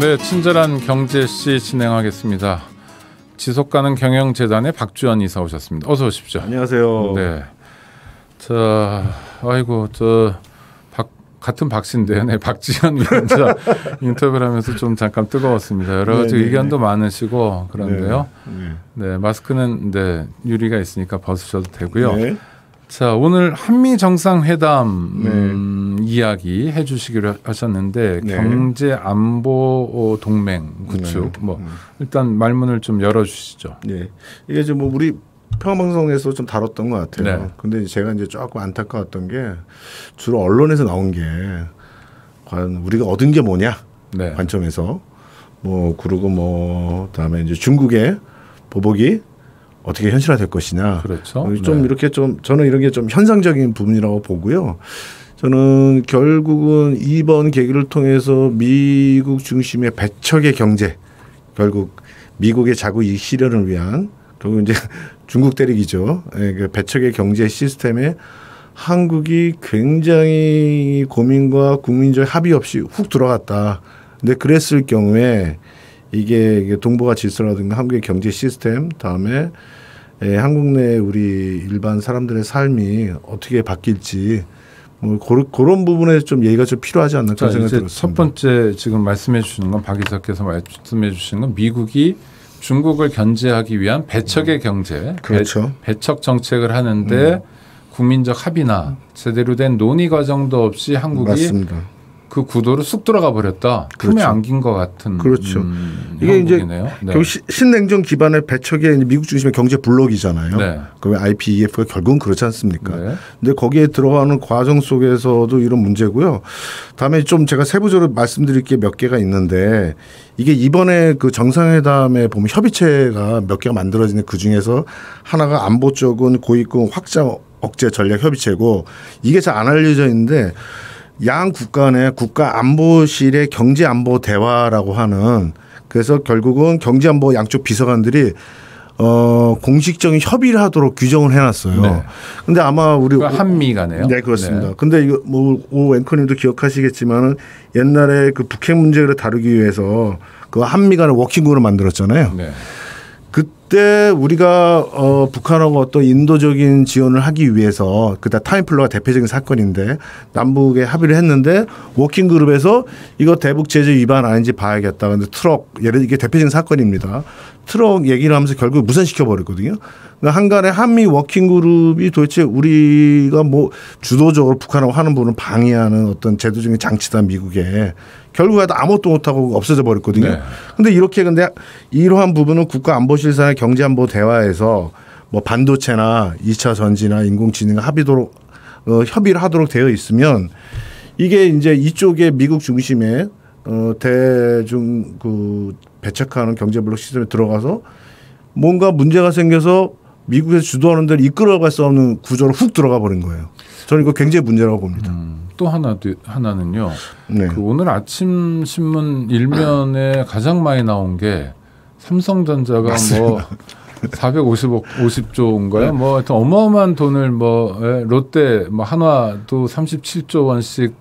네, 친절한 경제 시 진행하겠습니다. 지속 가능 경영 재단의 박주현 이사 오셨습니다. 어서 오십시오. 안녕하세요. 네. 자, 아이고 저 박, 같은 박씨인데, 네, 박지현 위원자 인터뷰를 하면서 좀 잠깐 뜨거웠습니다. 여러 네, 가지 네, 의견도 네. 많으시고 그런데요. 네, 네, 네. 마스크는 네 유리가 있으니까 벗으셔도 되고요. 자, 오늘 한미 정상회담 음, 이야기 해주시기로 하셨는데 네. 경제 안보 어, 동맹 구축 네. 뭐 음. 일단 말문을 좀 열어주시죠. 네, 이게 이제 뭐 우리 평화방송에서 좀 다뤘던 것 같아요. 네. 근데 제가 이제 조금 안타까웠던 게 주로 언론에서 나온 게 과연 우리가 얻은 게 뭐냐 네. 관점에서 뭐 그리고 뭐 다음에 이제 중국의 보복이 어떻게 현실화될 것이냐. 그렇죠. 좀 네. 이렇게 좀 저는 이런 게 좀 현상적인 부분이라고 보고요. 저는 결국은 이번 계기를 통해서 미국 중심의 배척의 경제, 결국 미국의 자국 이익 실현을 위한 결국 이제 중국 대륙이죠. 예, 그 배척의 경제 시스템에 한국이 굉장히 고민과 국민적 합의 없이 훅 들어갔다. 근데 그랬을 경우에 이게 동북아 질서라든가 한국의 경제 시스템 다음에 예, 한국 내 우리 일반 사람들의 삶이 어떻게 바뀔지 그런, 뭐 부분에 좀 얘기가 좀 필요하지 않나 그런 생각이 들었습니다. 첫 번째 지금 말씀해 주시는 건 박이석께서 말씀해 주시는 건 미국이 중국을 견제하기 위한 배척의 음. 경제, 그렇죠. 배, 척 정책을 하는데 음. 국민적 합의나 제대로 된 논의 과정도 없이 한국이 맞습니다. 그 구도를 쑥 들어가 버렸다. 그렇죠. 안긴 것 같은. 그렇죠. 음, 이게 이제 네. 신냉전 기반의 배척의 미국 중심의 경제 블록이잖아요. 네. 그러면 IPEF가 결국은 그렇지 않습니까? 네. 근데 거기에 들어가는 과정 속에서도 이런 문제고요. 다음에 좀 제가 세부적으로 말씀드릴 게 몇 개가 있는데 이게 이번에 그 정상회담에 보면 협의체가 몇 개가 만들어지는 그 중에서 하나가 안보 쪽은 고위급 확장 억제 전략 협의체고 이게 잘 안 알려져 있는데 양 국가 내 국가 안보실의 경제 안보 대화라고 하는 그래서 결국은 경제 안보 양쪽 비서관들이 어 공식적인 협의를 하도록 규정을 해놨어요. 네. 근데 아마 우리 그러니까 한미 간에요. 네 그렇습니다. 네. 근데 이거 뭐오 앵커님도 기억하시겠지만은 옛날에 그 북핵 문제를 다루기 위해서 그 한미 간의 워킹그룹을 만들었잖아요. 네. 그때 우리가 어 북한하고 어떤 인도적인 지원을 하기 위해서 그다 타임플러가 대표적인 사건인데 남북에 합의를 했는데 워킹 그룹에서 이거 대북 제재 위반 아닌지 봐야겠다. 근데 트럭 예를 이게 대표적인 사건입니다. 트럭 얘기를 하면서 결국 무산시켜 버렸거든요. 그러니까 한간에 한미 워킹 그룹이 도대체 우리가 뭐 주도적으로 북한하고 하는 부분을 방해하는 어떤 제도적인 장치다 미국에 결국에 도 아무것도 못하고 없어져 버렸거든요. 네. 근데 이렇게 근데 이러한 부분은 국가안보실사의 경제안보 대화에서 뭐 반도체나 2차 전지나 인공지능 합의도록 어, 협의를 하도록 되어 있으면 이게 이제 이쪽에 미국 중심의 어, 대중 그 배척하는 경제 블록 시스템에 들어가서 뭔가 문제가 생겨서 미국에서 주도하는 데를 이끌어갈 수 없는 구조로 훅 들어가 버린 거예요. 저는 이거 굉장히 문제라고 봅니다. 음, 또 하나 하나는요. 네. 그 오늘 아침 신문 일면에 가장 많이 나온 게 삼성전자가 뭐 맞습니다. 뭐 450억 50조인가요? 네. 뭐 하여튼 어마어마한 돈을 뭐 예, 롯데 뭐 한화도 37조 원씩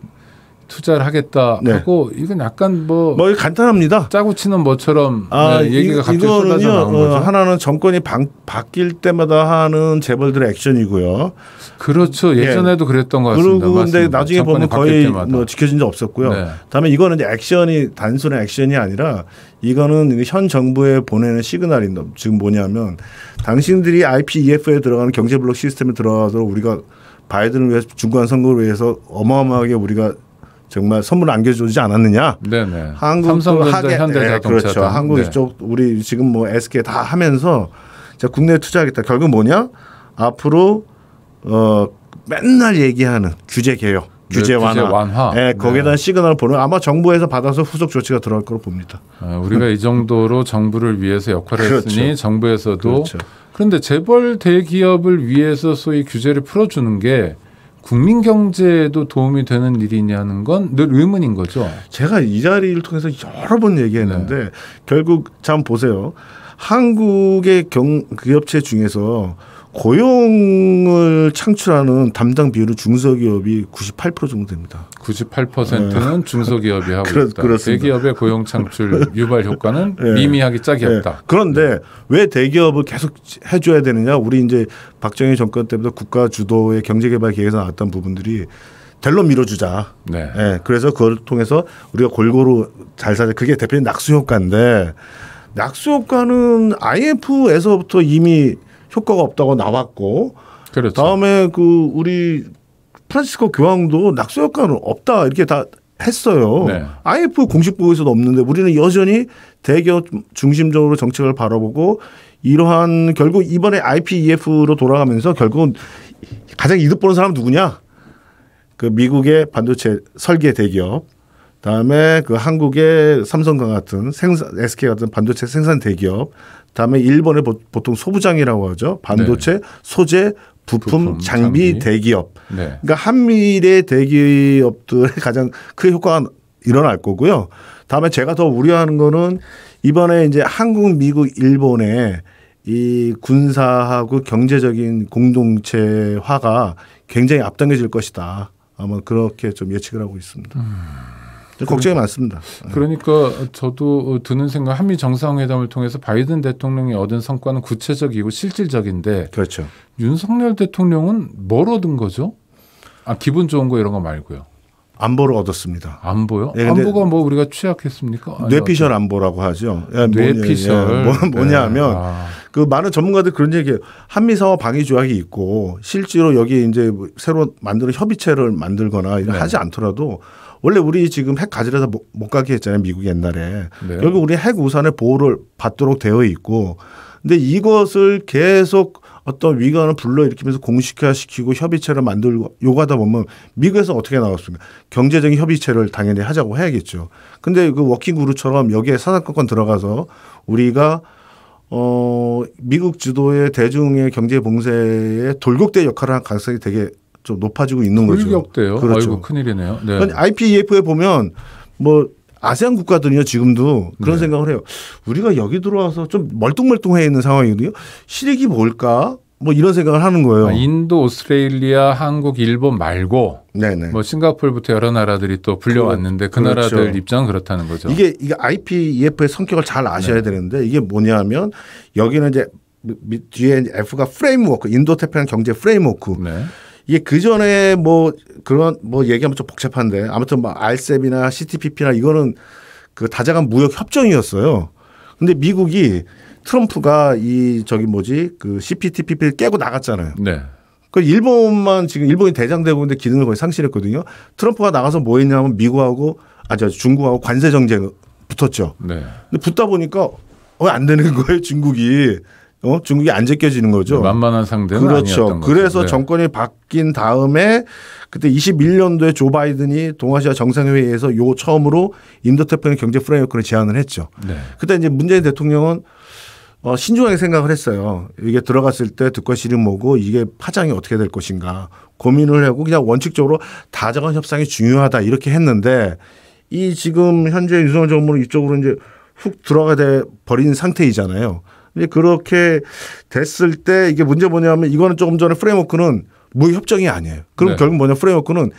투자를 하겠다 네. 하고 이건 약간 뭐뭐 뭐 간단합니다. 짜고 치는 뭐처럼 아, 네, 얘기가 이, 갑자기 쏟아져 나온 어, 거죠. 하나는 정권이 방, 바뀔 때마다 하는 재벌들의 액션이고요. 그렇죠. 예. 예전에도 예. 그랬던 것 같습니다. 그리고 근데 나중에 보면 거의 뭐 지켜진 적 없었고요. 네. 다음에 이거는 이제 액션이 단순한 액션이 아니라 이거는 현 정부에 보내는 시그널인데 지금 뭐냐면 당신들이 IPEF에 들어가는 경제블록 시스템에 들어가도록 우리가 바이든을 위해서 중간 선거를 위해서 어마어마하게 우리가 정말 선물 안겨주지 않았느냐. 네네. 한국도 하게 현대자동차 예, 그렇죠. 네, 그렇죠. 한국 이쪽 우리 지금 뭐 SK 다 하면서 자 국내 투자하겠다. 결국 뭐냐? 앞으로 어 맨날 얘기하는 규제 개혁. 네, 규제 완화. 규제 완화. 예, 네, 거기에 대한 네. 시그널을 보는 아마 정부에서 받아서 후속 조치가 들어갈 거로 봅니다. 아, 우리가 이 정도로 정부를 위해서 역할을 그렇죠. 했으니 정부에서도 그렇죠. 그런데 재벌 대기업을 위해서 소위 규제를 풀어주는 게 국민 경제에도 도움이 되는 일이냐는 건 늘 의문인 거죠. 제가 이 자리를 통해서 여러 번 얘기했는데 네. 결국 참 보세요. 한국의 경, 기업체 그 중에서 고용을 창출하는 담당 비율은 중소기업이 98% 정도 됩니다. 98%는 네. 중소기업이 하고 그렇, 있다. 그렇습니다. 대기업의 고용 창출 유발 효과는 네. 미미하기 짝이 네. 없다. 그런데 왜 대기업을 계속 해줘야 되느냐? 우리 이제 박정희 정권 때부터 국가 주도의 경제개발 계획에서 나왔던 부분들이 델로 밀어주자. 네. 네. 그래서 그걸 통해서 우리가 골고루 잘 사자. 그게 대표적인 낙수 효과인데 낙수 효과는 i f 에서부터 이미 효과가 없다고 나왔고 그렇죠. 다음에 그 우리 프란시스코 교황도 낙수 효과는 없다 이렇게 다 했어요. 네. IF 공식 보고에서도 없는데 우리는 여전히 대기업 중심적으로 정책을 바라보고 이러한 결국 이번에 IPEF로 돌아가면서 결국은 가장 이득 보는 사람 누구냐? 그 미국의 반도체 설계 대기업, 다음에 그 한국의 삼성과 같은 생산 SK 같은 반도체 생산 대기업, 다음에 일본의 보통 소부장이라고 하죠. 반도체, 네. 소재, 부품, 부품 장비, 장비, 대기업. 네. 그러니까 한미일의 대기업들의 가장 큰 효과가 일어날 거고요. 다음에 제가 더 우려하는 거는 이번에 이제 한국, 미국, 일본의 이 군사하고 경제적인 공동체화가 굉장히 앞당겨질 것이다. 아마 그렇게 좀 예측을 하고 있습니다. 음. 걱정이 그러니까 많습니다. 네. 그러니까 저도 드는 생각 한미 정상회담을 통해서 바이든 대통령이 얻은 성과는 구체적이고 실질적인데 그렇죠. 윤석열 대통령은 뭘 얻은 거죠? 아 기분 좋은 거 이런 거 말고요. 안보를 얻었습니다. 안보요? 예, 안보가 뭐 우리가 취약했습니까? 뇌피셜 안보라고 하죠. 예, 뇌피셜 예, 예. 뭐, 냐 예, 하면 아. 그 많은 전문가들 그런 얘기예요. 한미 상호 방위 조약이 있고 실제로 여기 이제 새로 만드는 협의체를 만들거나 네. 하지 않더라도 원래 우리 지금 핵가지려서못 가게 했잖아요. 미국 옛날에. 네. 결국 우리 핵 우산의 보호를 받도록 되어 있고 근데 이것을 계속 어떤 위관을 불러일으키면서 공식화시키고 협의체를 만들고 요구하다 보면 미국에서 어떻게 나왔습니까? 경제적인 협의체를 당연히 하자고 해야겠죠. 근데 그 워킹그룹처럼 여기에 산악권 들어가서 우리가 어, 미국 주도의 대중의 경제 봉쇄에 돌격대 역할을 한 가능성이 되게 좀 높아지고 있는 거죠. 돌격대요? 그렇죠. 아이고, 큰일이네요. 네. IPEF에 보면 뭐 아세안 국가들은요 지금도 그런 네. 생각을 해요. 우리가 여기 들어와서 좀 멀뚱멀뚱해 있는 상황이거든요. 실익이 뭘까? 뭐 이런 생각을 하는 거예요. 아, 인도, 오스트레일리아, 한국, 일본 말고 네네. 뭐 싱가포르부터 여러 나라들이 또 불려왔는데 그, 그 그렇죠. 입장은 그렇다는 거죠. 이게 이게 IPEF의 성격을 잘 아셔야 네. 되는데 이게 뭐냐면 여기는 이제 뒤에 F가 프레임워크, 인도 태평양 경제 프레임워크. 네. 이게 그 전에 뭐 그런 뭐 얘기하면 좀 복잡한데 아무튼 막 뭐 RCEP이나 CTPP나 이거는 그 다자간 무역 협정이었어요. 근데 미국이 트럼프가 이 저기 뭐지 그 CPTPP를 깨고 나갔잖아요. 네. 그 일본만 지금 일본이 대장되고 있는데 기능을 거의 상실했거든요. 트럼프가 나가서 뭐 했냐면 미국하고 아저 중국하고 관세 정쟁 붙었죠. 네. 근데 붙다 보니까 왜안 어, 되는 거예요 중국이. 어? 중국이 안 제껴지는 거죠. 네, 만만한 상대는 그렇죠. 아니었던 그래서 네. 정권이 바뀐 다음에 그때 21년도에 조 바이든이 동아시아 정상회의에서 요 처음으로 인도태평양 경제 프레임워크를 제안을 했죠. 네. 그때 이제 문재인 대통령은 어, 신중하게 생각을 했어요. 이게 들어갔을 때 득과실이 뭐고 이게 파장이 어떻게 될 것인가 고민을 하고 그냥 원칙적으로 다자간 협상이 중요하다 이렇게 했는데 이 지금 현재 윤석열 정부는 이쪽으로 이제 훅 들어가 돼 버린 상태이잖아요. 근데 그렇게 됐을 때 이게 문제 뭐냐면 이거는 조금 전에 프레임워크는 무협정이 아니에요. 그럼 네. 결국 뭐냐 프레임워크는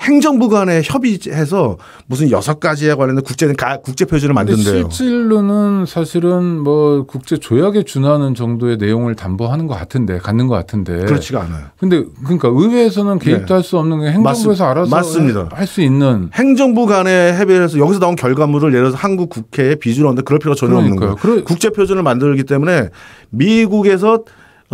행정부 간에 협의해서 무슨 여섯 가지에 관련된 국제는 국제 표준을 만든대요. 실질로는 사실은 뭐 국제 조약에 준하는 정도의 내용을 담보하는 것 같은데 갖는 것 같은데 그렇지가 않아요. 근데 그러니까 의회에서는 네. 개입도 네. 할수 없는 게 행정부에서 알아서 할 수 있는 행정부 간의 협의해서 여기서 나온 결과물을 예를 들어서 한국 국회에 비준하는데 그럴 필요가 전혀 그러니까요. 없는 거예요. 국제 표준을 만들기 때문에 미국에서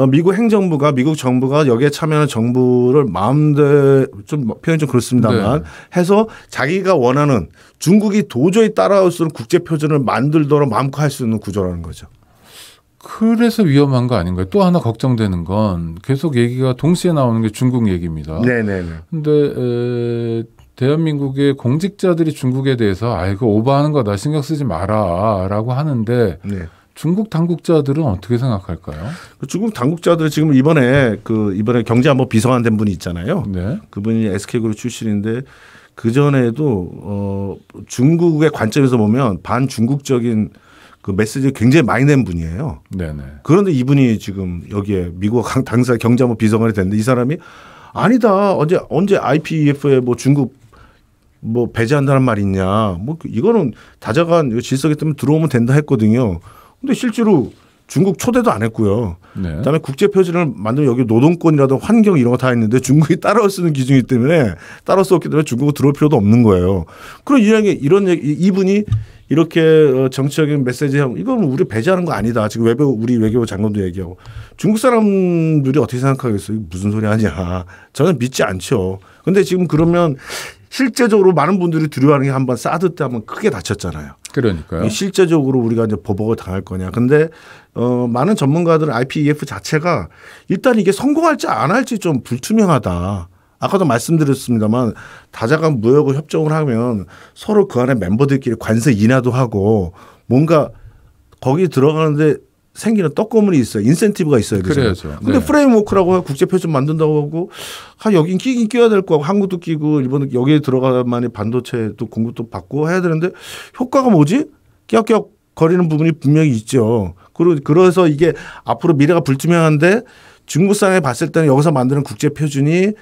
어, 미국 행정부가 미국 정부가 여기에 참여하는 정부를 마음대로 좀 표현 이좀 그렇습니다만 네. 해서 자기가 원하는 중국이 도저히 따라올 수 없는 국제 표준을 만들도록 마음껏 할 수 있는 구조라는 거죠. 그래서 위험한 거 아닌가요? 또 하나 걱정되는 건 계속 얘기가 동시에 나오는 게 중국 얘기입니다. 네네네. 근데 에, 대한민국의 공직자들이 중국에 대해서 아 이거 오버하는 거다 신경 쓰지 마라라고 하는데 네. 중국 당국자들은 어떻게 생각할까요? 그 중국 당국자들은 지금 이번에 그 이번에 경제 한번 비서관된 분이 있잖아요. 네. 그분이 SK그룹 출신인데 그 전에도 어 중국의 관점에서 보면 반중국적인 그 메시지를 굉장히 많이 낸 분이에요. 네네. 그런데 이분이 지금 여기에 미국 당사 경제 한번 비서관이 됐는데 이 사람이 아니다 언제 언제 IPEF에 뭐 중국 뭐 배제한다는 말 있냐 뭐 이거는 다자간 질서기 때문에 들어오면 된다 했거든요. 근데 실제로 중국 초대도 안 했고요. 네. 그다음에 국제 표준을 만들 여기 노동권이라든 환경 이런 거다했는데 중국이 따라올 수 있는 기준이기 때문에 따라올 수 없기 때문에 중국을 들어올 필요도 없는 거예요. 그런 이야기 이런 얘기, 이분이 이렇게 어, 정치적인 메시지 하고 이건 우리 배제하는 거 아니다. 지금 외교 우리 외교 장관도 얘기하고 중국 사람들이 어떻게 생각하겠어요? 무슨 소리 하냐. 저는 믿지 않죠. 근데 지금 그러면 실제적으로 많은 분들이 두려워하는 게 한 번 사드 때 한 번 크게 다쳤잖아요. 그러니까요. 실제적으로 우리가 이제 보복을 당할 거냐. 근데 어 많은 전문가들은 IPEF 자체가 일단 이게 성공할지 안 할지 좀 불투명하다. 아까도 말씀드렸습니다만 다자간 무역을 협정을 하면 서로 그 안에 멤버들끼리 관세 인하도 하고 뭔가 거기 들어가는데 생기는 떡고물이 있어요. 인센티브가 있어야 되죠. 그 그래야죠. 근데 네. 프레임워크라고 국제 표준 만든다고 하고 아 여긴 끼긴 끼워야될 거고 같 한국도 끼고 일본도 여기에 들어가만이 반도체도 공급도 받고 해야 되는데 효과가 뭐지? 끼역끼역 거리는 부분이 분명히 있죠. 그리고 그래서 이게 앞으로 미래가 불투명한데 중국상에 봤을 때는 여기서 만드는 국제 표준이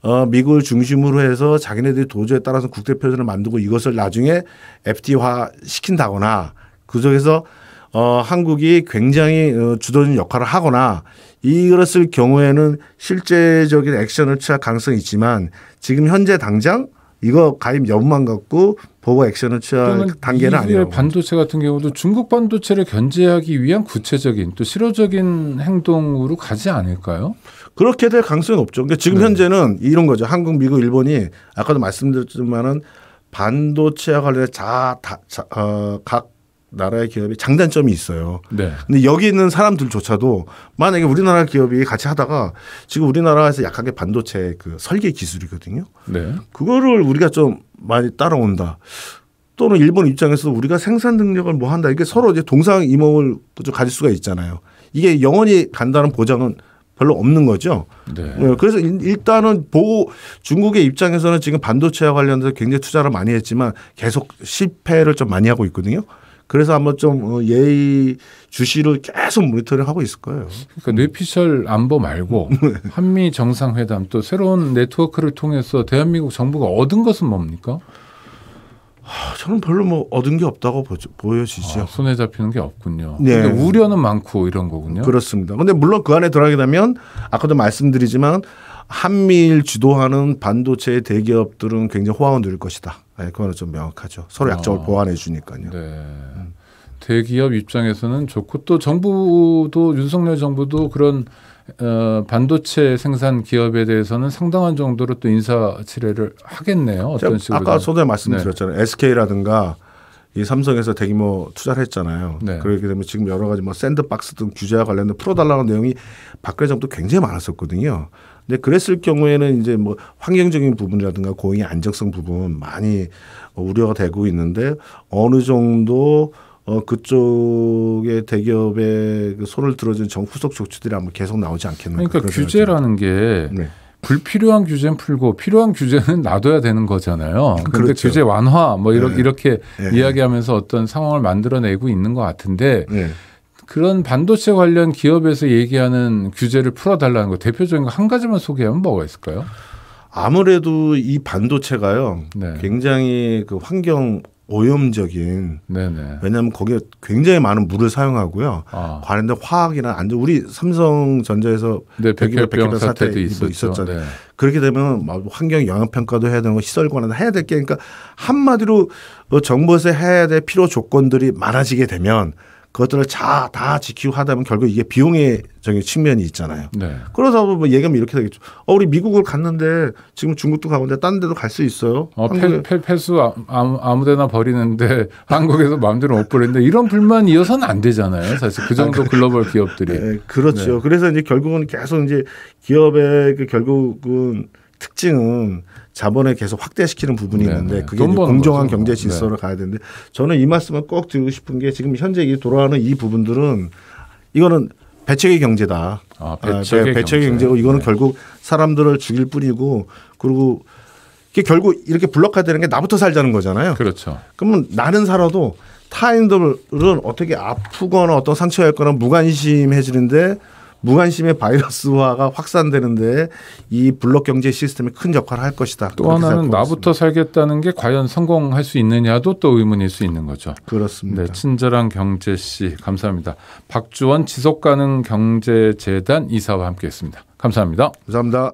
어, 미국을 중심으로 해서 자기네들이 도저에 따라서 국제 표준을 만들고 이것을 나중에 FT화 시킨다거나 그속에서 어, 한국이 굉장히 어, 주도적인 역할을 하거나 이것을 경우에는 실제적인 액션을 취할 가능성이 있지만 지금 현재 당장 이거 가입 여부만 갖고 보고 액션을 취할 단계는 아니에요. 반도체 같은 경우도 중국 반도체를 견제하기 위한 구체적인 또 실효적인 행동으로 가지 않을까요? 그렇게 될 가능성이 없죠. 그러니까 지금 네. 현재는 이런 거죠. 한국, 미국, 일본이 아까도 말씀드렸지만은 반도체와 관련해 자, 다, 자, 어, 각 나라의 기업이 장단점이 있어요. 네. 근데 여기 있는 사람들조차도 만약에 우리나라 기업이 같이 하다가 지금 우리나라에서 약하게 반도체 그 설계 기술이거든요. 네. 그거를 우리가 좀 많이 따라온다. 또는 일본 입장에서 우리가 생산 능력을 뭐 한다. 이게 서로 이제 동상 이몽을 가질 수가 있잖아요. 이게 영원히 간다는 보장은 별로 없는 거죠. 네. 예, 그래서 일단은 보고 중국의 입장에서는 지금 반도체와 관련해서 굉장히 투자를 많이 했지만 계속 실패를 좀 많이 하고 있거든요. 그래서 아마 좀 어, 예의 주시를 계속 모니터링하고 있을 거예요. 그러니까 뇌피셜 안보 말고 네. 한미 정상회담 또 새로운 네트워크를 통해서 대한민국 정부가 얻은 것은 뭡니까? 저는 별로 뭐 얻은 게 없다고 보여지죠 아, 손에 잡히는 게 없군요. 네. 근데 우려는 많고 이런 거군요. 그렇습니다. 근데 물론 그 안에 들어가게 되면 아까도 말씀드리지만 한미일 주도하는 반도체 대기업들은 굉장히 호황을 누릴 것이다. 네, 예, 그거좀 명확하죠. 서로 약점을 아, 보완해 주니까요. 네. 음. 대기업 입장에서는 좋고 또 정부도 윤석열 정부도 그런 어, 반도체 생산 기업에 대해서는 상당한 정도로 또 인사 치레를 하겠네요. 어떤 식으로 아까 전에 말씀드렸잖아요. 네. SK라든가 이 삼성에서 대규모 뭐 투자를 했잖아요. 네. 그렇게 되면 지금 여러 가지 뭐 샌드박스 등 규제와 관련된 풀어달라는 내용이 박근혜 정부 굉장히 많았었거든요. 근데 그랬을 경우에는 이제 뭐 환경적인 부분이라든가 고용의 안정성 부분 많이 우려가 되고 있는데 어느 정도 어, 그쪽의 대기업의 그 손을 들어준 정부 후속 조치들이 아마 계속 나오지 않겠는가. 그러니까 규제라는 게 네. 불필요한 규제는 풀고 필요한 규제는 놔둬야 되는 거잖아요. 그런데 그러니까 그렇죠. 규제 완화 뭐 이렇게, 네. 이렇게 네. 이야기하면서 어떤 상황을 만들어내고 있는 것 같은데 네. 그런 반도체 관련 기업에서 얘기하는 규제를 풀어달라는 거 대표적인 거 한 가지만 소개하면 뭐가 있을까요? 아무래도 이 반도체가요 네. 굉장히 그 환경 오염적인 네네. 왜냐하면 거기에 굉장히 많은 물을 사용하고요 아. 관련된 화학이나 안전 우리 삼성전자에서 네, 백혈병, 백혈병 사태도 있었잖아요 네. 그렇게 되면 뭐 환경 영향 평가도 해야 되고 시설관은 해야 될 게 그러니까 한마디로 어, 정부에서 해야 될 필요 조건들이 많아지게 되면 그것들을 자, 다 지키고 하다 보면 결국 이게 비용의 적인 측면이 있잖아요. 네. 그러다 보면 뭐 예감이 이렇게 되겠죠. 어, 우리 미국을 갔는데 지금 중국도 가는데 딴 데도 갈 수 있어요. 어, 한국에. 폐, 아, 아, 아무, 아무 데나 버리는데 한국에서 마음대로 못 버리는데 이런 불만 이어서는 안 되잖아요. 사실 그 정도 아, 그- 글로벌 기업들이. 네, 그렇죠. 네. 그래서 이제 결국은 계속 이제 기업의 그 결국은 특징은 자본을 계속 확대시키는 부분이 네네. 있는데 네. 그게 공정한 경제 질서로 네. 가야 되는데 저는 이 말씀을 꼭 드리고 싶은 게 지금 현재 돌아가는 이 부분들은 이거는 배척의 경제다. 아, 아 배척의, 배척의 경제. 고 이거는 네. 결국 사람들을 죽일 뿐이고 그리고 이게 결국 이렇게 블록화되는 게 나부터 살자는 거잖아요. 그렇죠. 그러면 나는 살아도 타인들은 어떻게 아프거나 어떤 상처가 있거나 무관심해지는데 무관심의 바이러스화가 확산되는데 이 블록 경제 시스템이 큰 역할을 할 것이다. 또 하나는 나부터 살겠다는 게 과연 성공할 수 있느냐도 또 의문일 수 있는 거죠. 그렇습니다. 네, 친절한 경제 씨 감사합니다. 박주원 지속가능 경제재단 이사와 함께했습니다. 감사합니다. 감사합니다.